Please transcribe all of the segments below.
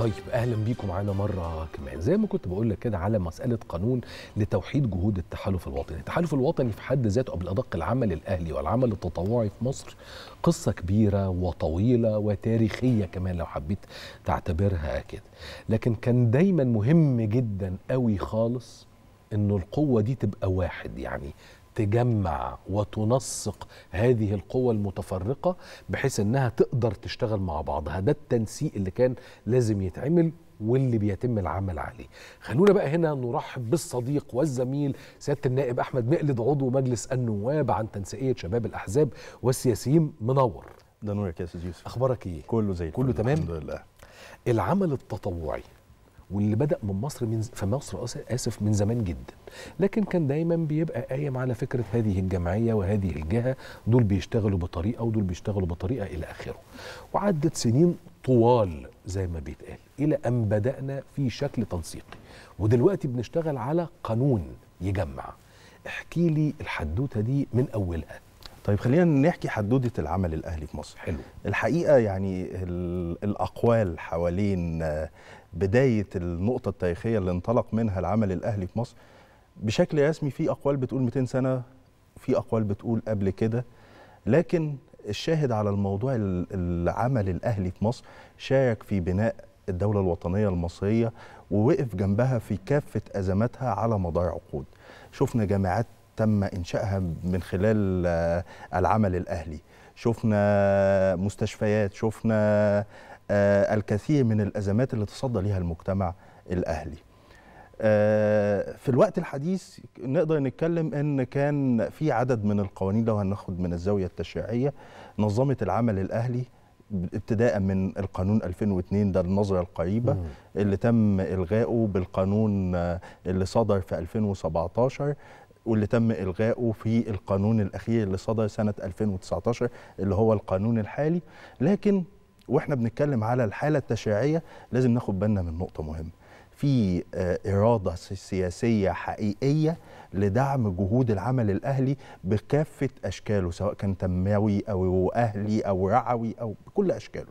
طيب اهلا بيكم معانا مره كمان زي ما كنت بقول لك كده على مساله قانون لتوحيد جهود التحالف الوطني التحالف الوطني في حد ذاته قبل ادق العمل الاهلي والعمل التطوعي في مصر قصه كبيره وطويله وتاريخيه كمان لو حبيت تعتبرها كده لكن كان دايما مهم جدا قوي خالص انه القوه دي تبقى واحد يعني تجمع وتنسق هذه القوى المتفرقة بحيث أنها تقدر تشتغل مع بعضها ده التنسيق اللي كان لازم يتعمل واللي بيتم العمل عليه خلونا بقى هنا نرحب بالصديق والزميل سياده النائب احمد مقلد عضو مجلس النواب عن تنسيقيه شباب الاحزاب والسياسيين منور ده نورك يا استاذ يوسف اخبارك ايه كله زي كله تمام الحمد لله العمل التطوعي واللي بدا من مصر من في مصر اسف من زمان جدا لكن كان دايما بيبقى قايم على فكره هذه الجمعيه وهذه الجهه دول بيشتغلوا بطريقه ودول بيشتغلوا بطريقه الى اخره وعدت سنين طوال زي ما بيتقال الى ان بدانا في شكل تنسيقي ودلوقتي بنشتغل على قانون يجمع احكي لي الحدوته دي من اولها طيب خلينا نحكي حدوده العمل الاهلي في مصر حلو الحقيقه يعني الاقوال حوالين بدايه النقطه التاريخيه اللي انطلق منها العمل الاهلي في مصر بشكل رسمي في اقوال بتقول 200 سنه في اقوال بتقول قبل كده لكن الشاهد على الموضوع العمل الاهلي في مصر شارك في بناء الدوله الوطنيه المصريه ووقف جنبها في كافه ازماتها على مدار عقود شفنا جامعات تم انشائها من خلال آه، العمل الاهلي شفنا مستشفيات شفنا آه، الكثير من الأزمات اللي تصدى ليها المجتمع الأهلي آه، في الوقت الحديث نقدر نتكلم ان كان في عدد من القوانين لو هناخد من الزاويه التشريعيه نظمت العمل الاهلي ابتداء من القانون 2002 ده النظرة القريبة اللي تم إلغائه بالقانون آه، اللي صدر في 2017 واللي تم إلغائه في القانون الأخير اللي صدر سنة 2019 اللي هو القانون الحالي لكن واحنا بنتكلم على الحاله التشريعيه لازم ناخد بالنا من نقطه مهمه في آه، اراده سياسيه حقيقيه لدعم جهود العمل الاهلي بكافه اشكاله سواء كان تنموي او اهلي او رعوي او بكل اشكاله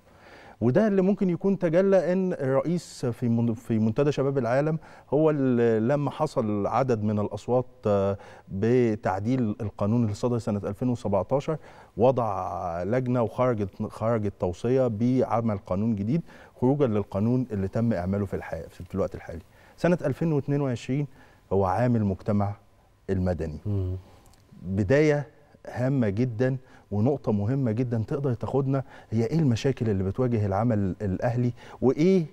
وده اللي ممكن يكون تجلى ان الرئيس في في منتدى شباب العالم هو اللي لما حصل عدد من الاصوات آه، بتعديل القانون اللي صدر سنه 2017 وضع لجنه وخرجت خرجت توصيه بعمل قانون جديد خروجا للقانون اللي تم اعماله في الحقيقه في الوقت الحالي سنه 2022 هو عام المجتمع المدني بدايه هامه جدا ونقطه مهمه جدا تقدر تاخدنا هي ايه المشاكل اللي بتواجه العمل الاهلي وايه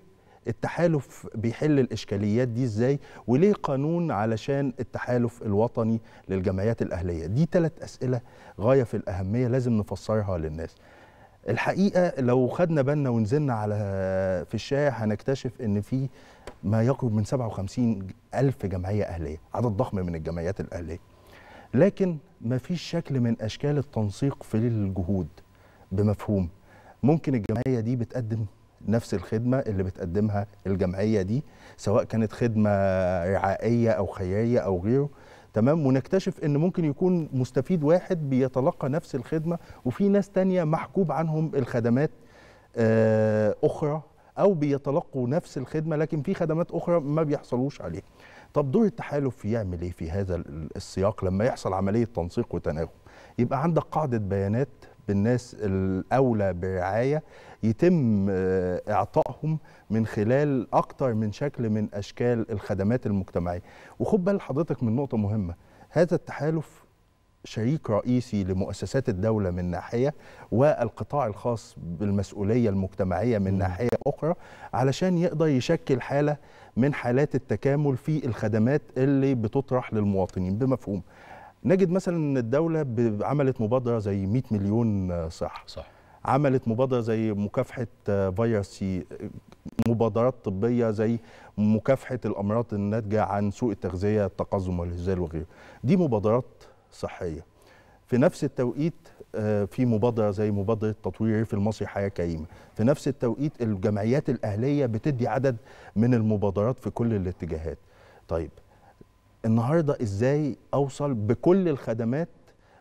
التحالف بيحل الاشكاليات دي ازاي وليه قانون علشان التحالف الوطني للجمعيات الاهليه دي ثلاث اسئله غايه في الاهميه لازم نفسرها للناس الحقيقه لو خدنا بالنا ونزلنا على في الشارع هنكتشف ان في ما يقرب من 57 الف جمعيه اهليه عدد ضخم من الجمعيات الاهليه لكن ما فيش شكل من أشكال التنسيق في الجهود بمفهوم ممكن الجمعية دي بتقدم نفس الخدمة اللي بتقدمها الجمعية دي سواء كانت خدمة رعائية أو خيرية أو غيره تمام ونكتشف ان ممكن يكون مستفيد واحد بيتلقى نفس الخدمه وفي ناس تانية محجوب عنهم الخدمات آه، اخرى او بيتلقوا نفس الخدمه لكن في خدمات اخرى ما بيحصلوش عليها طب دور التحالف يعمل ايه في هذا السياق لما يحصل عمليه تنسيق وتناغم يبقى عندك قاعده بيانات بالناس الاولى برعايه يتم آه، اعطائهم من خلال اكتر من شكل من اشكال الخدمات المجتمعيه وخد بال حضرتك من نقطه مهمه هذا التحالف شريك رئيسي لمؤسسات الدولة من ناحية والقطاع الخاص بالمسؤولية المجتمعية من ناحية أخرى علشان يقدر يشكل حالة من حالات التكامل في الخدمات اللي بتطرح للمواطنين بمفهوم نجد مثلا ان الدوله عملت مبادره زي 100 مليون صح صح عملت مبادره زي مكافحه فيروس مبادرات طبيه زي مكافحه الامراض الناتجه عن سوء التغذيه التقزم والهزال وغيره دي مبادرات صحيه في نفس التوقيت آه، في مبادره زي مبادره تطوير في المصري حياه كريمه في نفس التوقيت الجمعيات الاهليه بتدي عدد من المبادرات في كل الاتجاهات طيب النهارده ازاي اوصل بكل الخدمات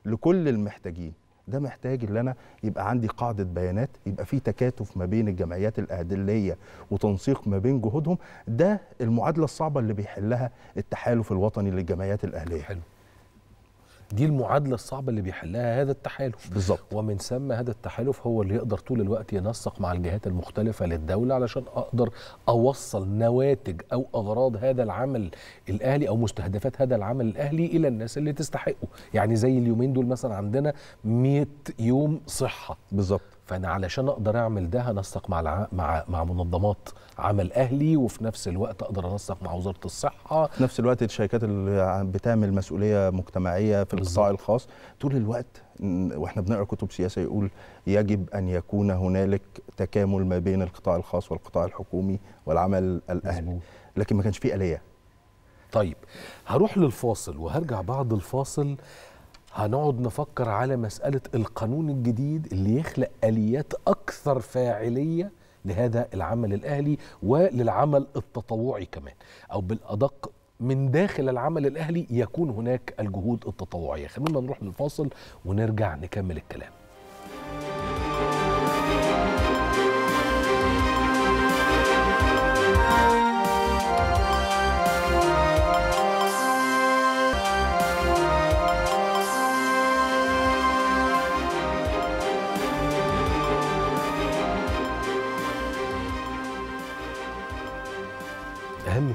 لكل المحتاجين ده محتاج ان انا يبقى عندي قاعده بيانات يبقى في تكاتف ما بين الجمعيات الاهليه وتنسيق ما بين جهودهم ده المعادله الصعبه اللي بيحلها التحالف الوطني للجمعيات الاهليه حلو. دي المعادله الصعبه اللي بيحلها هذا التحالف بالظبط ومن ثم هذا التحالف هو اللي يقدر طول الوقت ينسق مع الجهات المختلفه للدوله علشان اقدر اوصل نواتج او اغراض هذا العمل الاهلي او مستهدفات هذا العمل الاهلي الى الناس اللي تستحقه يعني زي اليومين دول مثلا عندنا 100 يوم صحه بالظبط فانا علشان اقدر اعمل ده هنسق مع الع... مع مع منظمات عمل اهلي وفي نفس الوقت اقدر انسق مع وزاره الصحه في نفس الوقت الشركات اللي بتعمل مسؤوليه مجتمعيه في القطاع الخاص طول الوقت واحنا بنقرا كتب سياسه يقول يجب ان يكون هنالك تكامل ما بين القطاع الخاص والقطاع الحكومي والعمل الاهلي مزبوط. لكن ما كانش فيه اليه طيب هروح للفاصل وهرجع بعد الفاصل هنقعد نفكر على مسألة القانون الجديد اللي يخلق آليات أكثر فاعلية لهذا العمل الأهلي وللعمل التطوعي كمان أو بالأدق من داخل العمل الأهلي يكون هناك الجهود التطوعية خلينا نروح للفاصل ونرجع نكمل الكلام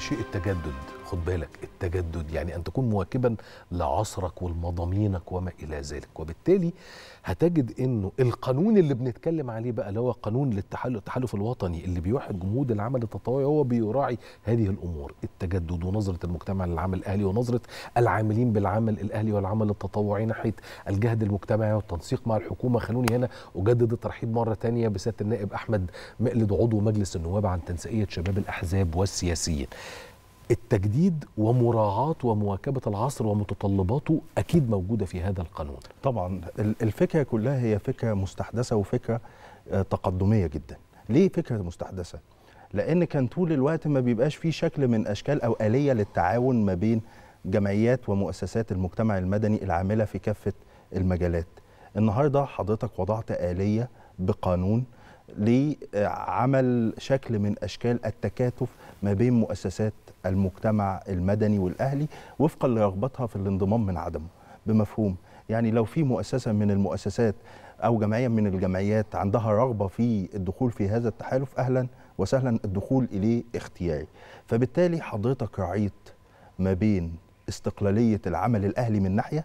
شيء التجدد خد بالك التجدد يعني أن تكون مواكبا لعصرك ولمضامينك وما إلى ذلك وبالتالي هتجد أنه القانون اللي بنتكلم عليه بقى اللي هو قانون التحالف الوطني اللي بيوحد جمود العمل التطوعي هو بيراعي هذه الأمور التجدد ونظرة المجتمع للعمل الأهلي ونظرة العاملين بالعمل الأهلي والعمل التطوعي ناحية الجهد المجتمعي والتنسيق مع الحكومة خلوني هنا أجدد الترحيب مرة ثانيه بسيادة النائب أحمد مقلد عضو مجلس النواب عن تنسيقية شباب الأحزاب والسياسيين التجديد ومراعاة ومواكبة العصر ومتطلباته أكيد موجودة في هذا القانون طبعا الفكرة كلها هي فكرة مستحدثة وفكرة آه، تقدمية جدا ليه فكرة مستحدثة؟ لأن كان طول الوقت ما بيبقاش فيه شكل من أشكال أو آلية للتعاون ما بين جمعيات ومؤسسات المجتمع المدني العاملة في كافة المجالات النهاردة حضرتك وضعت آلية بقانون لعمل شكل من أشكال التكاتف ما بين مؤسسات المجتمع المدني والاهلي وفقا لرغبتها في الانضمام من عدمه بمفهوم يعني لو في مؤسسه من المؤسسات او جمعيه من الجمعيات عندها رغبه في الدخول في هذا التحالف اهلا وسهلا الدخول اليه اختياري فبالتالي حضرتك رعيت ما بين استقلاليه العمل الاهلي من ناحيه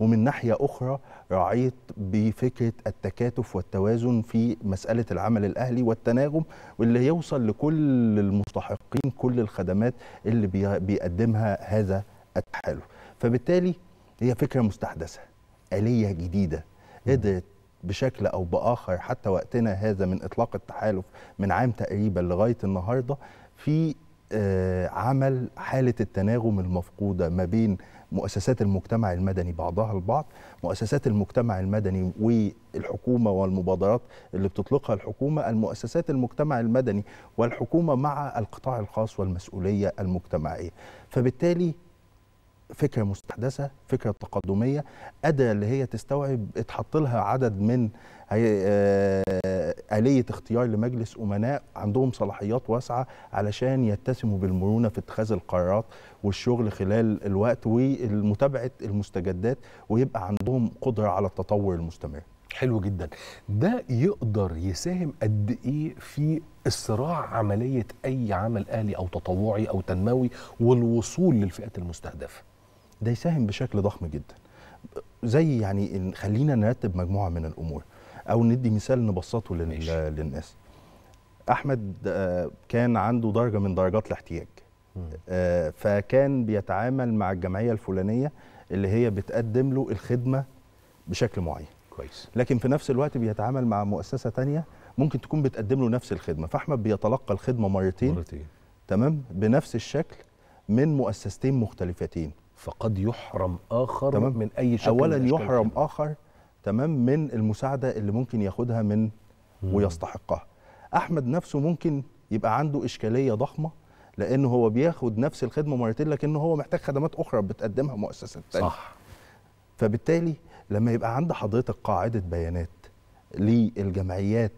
ومن ناحيه اخرى راعيت بفكره التكاتف والتوازن في مساله العمل الاهلي والتناغم واللي يوصل لكل المستحقين كل الخدمات اللي بيقدمها هذا التحالف فبالتالي هي فكره مستحدثه اليه جديده قدرت بشكل او باخر حتى وقتنا هذا من اطلاق التحالف من عام تقريبا لغايه النهارده في آه، عمل حالة التناغم المفقودة ما بين مؤسسات المجتمع المدني بعضها البعض مؤسسات المجتمع المدني والحكومة والمبادرات اللي بتطلقها الحكومة المؤسسات المجتمع المدني والحكومة مع القطاع الخاص والمسؤولية المجتمعية فبالتالي فكره مستحدثه فكره تقدميه اداه اللي هي تستوعب اتحط لها عدد من آه، اليه اختيار لمجلس امناء عندهم صلاحيات واسعه علشان يتسموا بالمرونه في اتخاذ القرارات والشغل خلال الوقت ومتابعه المستجدات ويبقى عندهم قدره على التطور المستمر حلو جدا ده يقدر يساهم قد ايه في الصراع عمليه اي عمل اهلي او تطوعي او تنموي والوصول للفئات المستهدفه ده يساهم بشكل ضخم جدا زي يعني خلينا نرتب مجموعه من الامور او ندي مثال نبسطه للناس احمد آه، كان عنده درجه من درجات الاحتياج آه، فكان بيتعامل مع الجمعيه الفلانيه اللي هي بتقدم له الخدمه بشكل معين كويس لكن في نفس الوقت بيتعامل مع مؤسسه تانية ممكن تكون بتقدم له نفس الخدمه فاحمد بيتلقى الخدمه مرتين مرتين تمام بنفس الشكل من مؤسستين مختلفتين فقد يحرم اخر تمام. من اي شكل اولا من يحرم كده. اخر تمام من المساعده اللي ممكن ياخدها من ويستحقها احمد نفسه ممكن يبقى عنده اشكاليه ضخمه لان هو بياخد نفس الخدمه مرتين لكن هو محتاج خدمات اخرى بتقدمها مؤسسه تانية صح فبالتالي لما يبقى عند حضرتك قاعده بيانات للجمعيات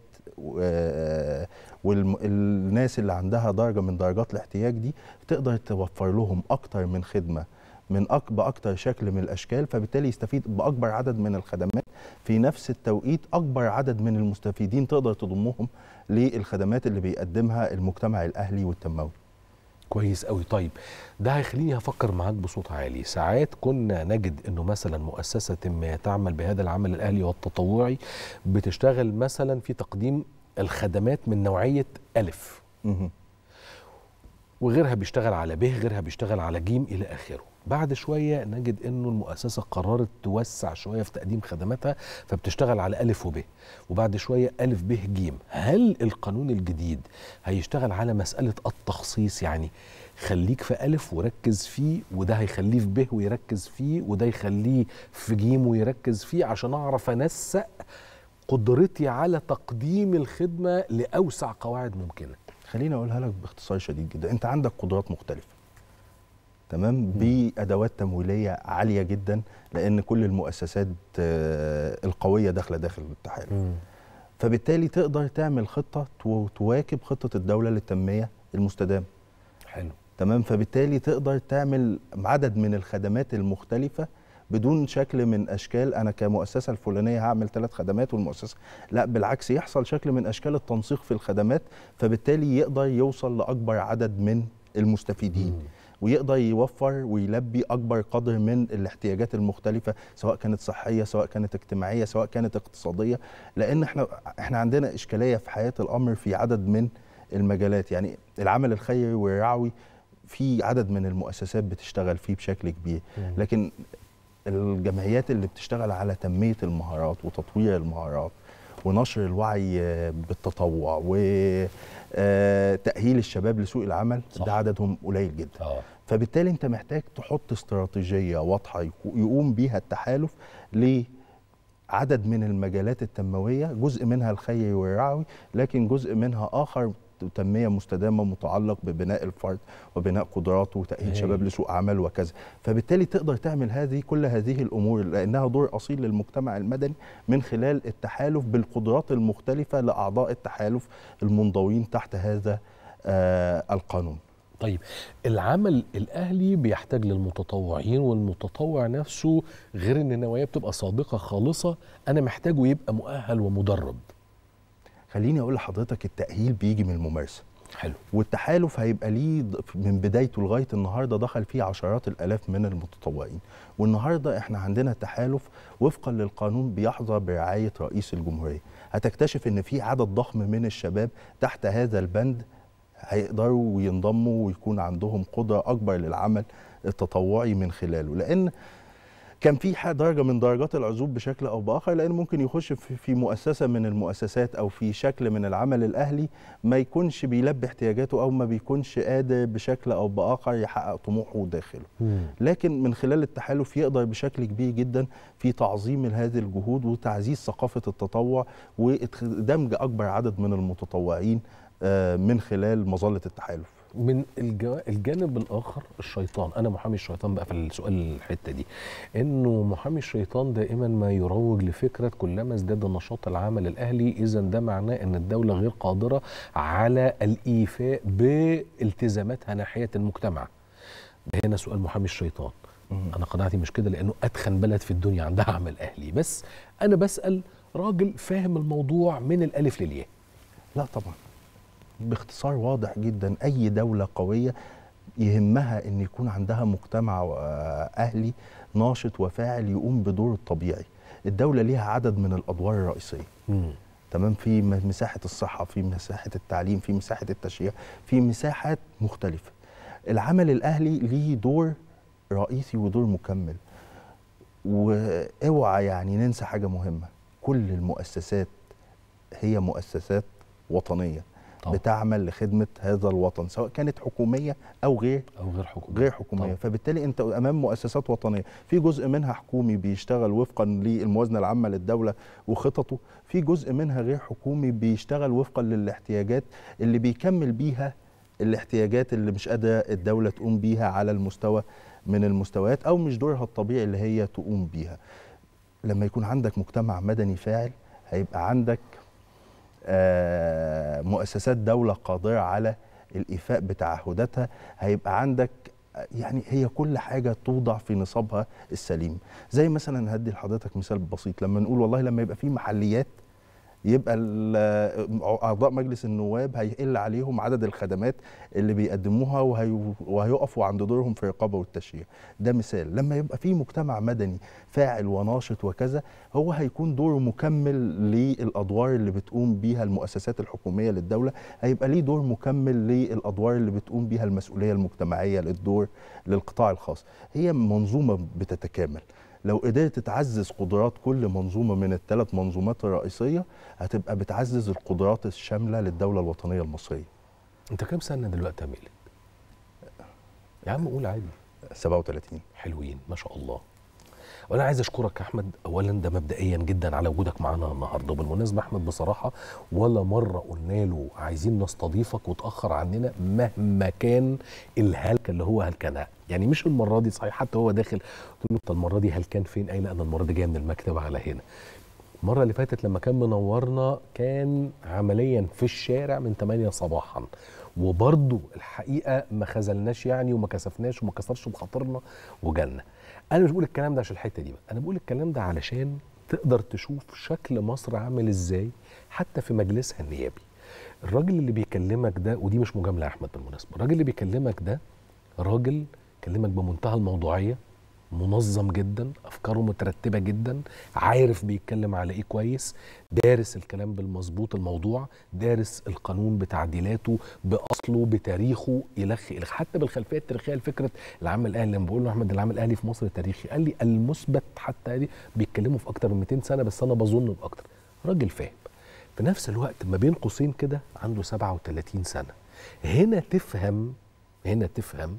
والناس آه، اللي عندها درجه من درجات الاحتياج دي تقدر توفر لهم اكتر من خدمه من أك باكثر شكل من الاشكال فبالتالي يستفيد باكبر عدد من الخدمات في نفس التوقيت اكبر عدد من المستفيدين تقدر تضمهم للخدمات اللي بيقدمها المجتمع الاهلي والتنموي كويس قوي طيب ده هيخليني افكر معاك بصوت عالي ساعات كنا نجد انه مثلا مؤسسه ما تعمل بهذا العمل الاهلي والتطوعي بتشتغل مثلا في تقديم الخدمات من نوعيه الف وغيرها بيشتغل على ب غيرها بيشتغل على ج الى اخره بعد شويه نجد انه المؤسسه قررت توسع شويه في تقديم خدماتها فبتشتغل على الف وب وبعد شويه الف ب ج هل القانون الجديد هيشتغل على مساله التخصيص يعني خليك في ألف وركز فيه وده هيخليه في ب ويركز فيه وده يخليه في جيم ويركز فيه عشان أعرف أنسق قدرتي على تقديم الخدمة لأوسع قواعد ممكنة خليني اقولها لك باختصار شديد جدا انت عندك قدرات مختلفه تمام بادوات تمويليه عاليه جدا لان كل المؤسسات آه، القويه داخله داخل التحالف فبالتالي تقدر تعمل خطه تواكب خطه الدوله للتنميه المستدامه حلو تمام فبالتالي تقدر تعمل عدد من الخدمات المختلفه بدون شكل من اشكال انا كمؤسسه الفلانيه هعمل ثلاث خدمات والمؤسسه لا بالعكس يحصل شكل من اشكال التنسيق في الخدمات فبالتالي يقدر يوصل لاكبر عدد من المستفيدين مم. ويقدر يوفر ويلبي اكبر قدر من الاحتياجات المختلفه سواء كانت صحيه سواء كانت اجتماعيه سواء كانت اقتصاديه لان احنا احنا عندنا اشكاليه في حياه الامر في عدد من المجالات يعني العمل الخيري والرعوي في عدد من المؤسسات بتشتغل فيه بشكل كبير لكن الجمعيات اللي بتشتغل على تنميه المهارات وتطوير المهارات ونشر الوعي بالتطوع وتأهيل آه، الشباب لسوق العمل صح. ده عددهم قليل جدا آه. فبالتالي انت محتاج تحط استراتيجية واضحة يقوم بيها التحالف لعدد من المجالات التنموية جزء منها الخيري والرعوي لكن جزء منها آخر وتنميه مستدامه متعلق ببناء الفرد وبناء قدراته وتاهيل إيه. شباب لسوق عمل وكذا فبالتالي تقدر تعمل هذه كل هذه الامور لانها دور اصيل للمجتمع المدني من خلال التحالف بالقدرات المختلفه لاعضاء التحالف المنضوين تحت هذا آه القانون طيب العمل الاهلي بيحتاج للمتطوعين والمتطوع نفسه غير ان النوايا بتبقى صادقه خالصه انا محتاجه يبقى مؤهل ومدرب خليني اقول لحضرتك التاهيل بيجي من الممارسه حلو والتحالف هيبقى ليه من بدايته لغايه النهارده دخل فيه عشرات الالاف من المتطوعين والنهارده احنا عندنا تحالف وفقا للقانون بيحظى برعايه رئيس الجمهوريه هتكتشف ان في عدد ضخم من الشباب تحت هذا البند هيقدروا وينضموا ويكون عندهم قدره اكبر للعمل التطوعي من خلاله لان كان في درجه من درجات العزوب بشكل او باخر لان ممكن يخش في مؤسسه من المؤسسات او في شكل من العمل الاهلي ما يكونش بيلبي احتياجاته او ما بيكونش قادر بشكل او باخر يحقق طموحه داخله لكن من خلال التحالف يقدر بشكل كبير جدا في تعظيم هذه الجهود وتعزيز ثقافه التطوع ودمج اكبر عدد من المتطوعين آه، من خلال مظله التحالف من الجانب الاخر الشيطان انا محامي الشيطان بقى في السؤال الحته دي انه محامي الشيطان دائما ما يروج لفكره كلما ازداد نشاط العمل الاهلي اذا ده معناه ان الدوله غير قادره على الايفاء بالتزاماتها ناحيه المجتمع هنا سؤال محامي الشيطان انا قناعتي مش كده لانه اتخن بلد في الدنيا عندها عمل اهلي بس انا بسال راجل فاهم الموضوع من الالف للياء لا طبعا باختصار واضح جدا اي دوله قويه يهمها ان يكون عندها مجتمع آه، اهلي ناشط وفاعل يقوم بدور الطبيعي الدوله ليها عدد من الادوار الرئيسيه مم. تمام في مساحه الصحه في مساحه التعليم في مساحه التشريع في مساحات مختلفه العمل الاهلي ليه دور رئيسي ودور مكمل واوعى يعني ننسى حاجه مهمه كل المؤسسات هي مؤسسات وطنيه طبعا. بتعمل لخدمه هذا الوطن سواء كانت حكوميه او غير او غير حكوميه غير حكوميه طبعا. فبالتالي انت امام مؤسسات وطنيه في جزء منها حكومي بيشتغل وفقا للموازنه العامه للدوله وخططه في جزء منها غير حكومي بيشتغل وفقا للاحتياجات اللي بيكمل بيها الاحتياجات اللي مش قادره الدوله تقوم بيها على المستوى من المستويات او مش دورها الطبيعي اللي هي تقوم بيها لما يكون عندك مجتمع مدني فاعل هيبقى عندك آه، مؤسسات دوله قادره على الايفاء بتعهداتها هيبقى عندك يعني هي كل حاجه توضع في نصابها السليم زي مثلا هدي لحضرتك مثال بسيط لما نقول والله لما يبقى في محليات يبقى اعضاء مجلس النواب هيقل عليهم عدد الخدمات اللي بيقدموها وهيقفوا عند دورهم في الرقابه والتشريع ده مثال لما يبقى في مجتمع مدني فاعل وناشط وكذا هو هيكون دوره مكمل للادوار اللي بتقوم بيها المؤسسات الحكوميه للدوله هيبقى ليه دور مكمل للادوار اللي بتقوم بيها المسؤوليه المجتمعيه للدور للقطاع الخاص هي منظومه بتتكامل لو قدرت تعزز قدرات كل منظومه من الثلاث منظومات الرئيسيه هتبقى بتعزز القدرات الشامله للدوله الوطنيه المصريه. انت كام سنه دلوقتي يا ميلاد؟ يا عم قول عادي 37 حلوين ما شاء الله وانا عايز اشكرك يا احمد اولا ده مبدئيا جدا على وجودك معانا النهارده وبالمناسبه احمد بصراحه ولا مره قلنا له عايزين نستضيفك وتاخر عننا مهما كان الهلكه اللي هو هلكناها يعني مش المره دي صحيح حتى هو داخل قلت له انت المره دي هل كان فين اين انا المره دي جايه من المكتب على هنا المره اللي فاتت لما كان منورنا كان عمليا في الشارع من 8 صباحا وبرضه الحقيقه ما خذلناش يعني وما كسفناش وما كسرش بخاطرنا وجالنا انا مش بقول الكلام ده عشان الحته دي بقى انا بقول الكلام ده علشان تقدر تشوف شكل مصر عامل ازاي حتى في مجلسها النيابي الراجل اللي بيكلمك ده ودي مش مجامله يا احمد بالمناسبه الراجل اللي بيكلمك ده راجل كلمك بمنتهى الموضوعيه منظم جدا افكاره مترتبه جدا عارف بيتكلم على ايه كويس دارس الكلام بالمظبوط الموضوع دارس القانون بتعديلاته باصله بتاريخه يلخ الخ حتى بالخلفيه التاريخيه لفكره العام الاهلي لما بقول له احمد العام الاهلي في مصر تاريخي قال لي المثبت حتى دي بيتكلموا في اكتر من 200 سنه بس انا بظن باكتر راجل فاهم في نفس الوقت ما بين قوسين كده عنده 37 سنه هنا تفهم هنا تفهم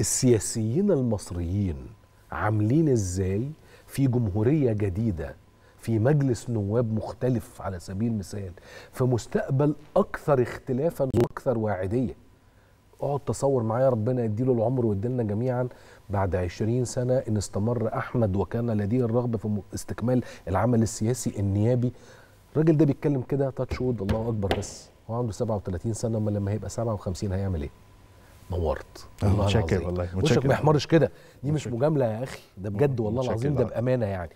السياسيين المصريين عاملين ازاي في جمهوريه جديده في مجلس نواب مختلف على سبيل المثال في مستقبل اكثر اختلافا واكثر واعديه اقعد تصور معايا ربنا يديله العمر ويديلنا جميعا بعد عشرين سنة إن استمر أحمد وكان لديه الرغبة في استكمال العمل السياسي النيابي الراجل ده بيتكلم كده تاتش وود الله أكبر بس هو عنده 37 سنة أما لما هيبقى 57 هيعمل إيه؟ نورت آه، متشكر والله وشك ما يحمرش كده دي مش مجامله يا اخي ده بجد والله العظيم ده بامانه يعني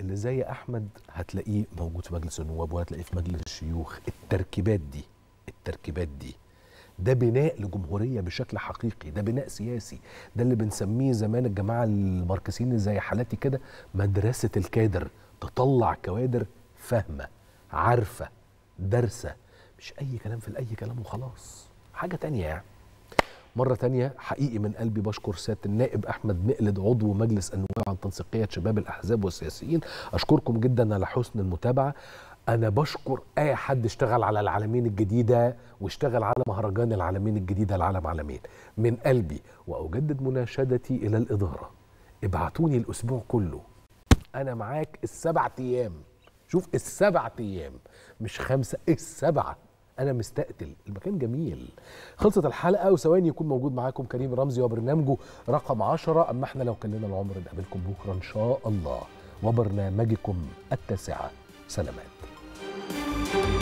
اللي زي احمد هتلاقيه موجود في مجلس النواب وهتلاقيه في مجلس الشيوخ التركيبات دي التركيبات دي ده بناء لجمهوريه بشكل حقيقي ده بناء سياسي ده اللي بنسميه زمان الجماعه الماركسيين زي حالاتي كده مدرسه الكادر تطلع كوادر فاهمه عارفه دارسه مش اي كلام في الاي كلام وخلاص حاجه تانية يعني مرة تانية حقيقي من قلبي بشكر سيادة النائب أحمد مقلد عضو مجلس النواب عن تنسيقية شباب الأحزاب والسياسيين أشكركم جدا على حسن المتابعة أنا بشكر أي حد اشتغل على العالمين الجديدة واشتغل على مهرجان العالمين الجديدة العالم عالمين من قلبي وأجدد مناشدتي إلى الإدارة ابعتوني الأسبوع كله أنا معاك السبع أيام شوف السبع أيام مش خمسة السبعة انا مستقتل المكان جميل خلصت الحلقه وثواني يكون موجود معاكم كريم رمزي وبرنامجه رقم 10 اما احنا لو كان لنا العمر نقابلكم بكره ان شاء الله وبرنامجكم التاسعه سلامات